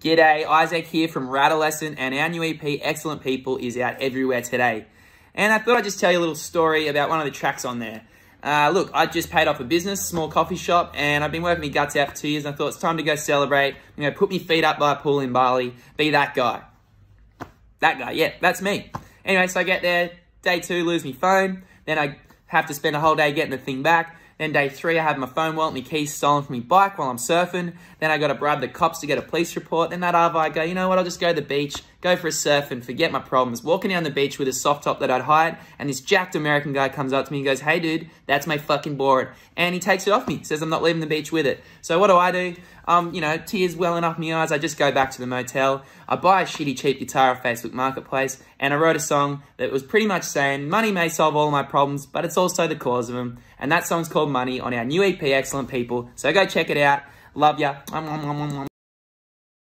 G'day, Isaac here from Lesson, and our new EP, Excellent People, is out everywhere today. And I thought I'd just tell you a little story about one of the tracks on there. Uh, look, I just paid off a business, small coffee shop, and I've been working my guts out for two years, and I thought it's time to go celebrate, you know, put my feet up by a pool in Bali, be that guy. That guy, yeah, that's me. Anyway, so I get there, day two, lose my phone, then I have to spend a whole day getting the thing back, then day three, I had my phone wallet, my keys stolen from my bike while I'm surfing. Then I got to bribe the cops to get a police report. Then that other, I go, you know what, I'll just go to the beach, go for a surf and forget my problems. Walking down the beach with a soft top that I'd hired, and this jacked American guy comes up to me and goes, hey dude, that's my fucking board. And he takes it off me, says I'm not leaving the beach with it. So what do I do? um, you know, tears welling up my eyes, I just go back to the motel, I buy a shitty cheap guitar off Facebook Marketplace, and I wrote a song that was pretty much saying, money may solve all my problems, but it's also the cause of them. And that song's called Money on our new EP, Excellent People. So go check it out. Love ya.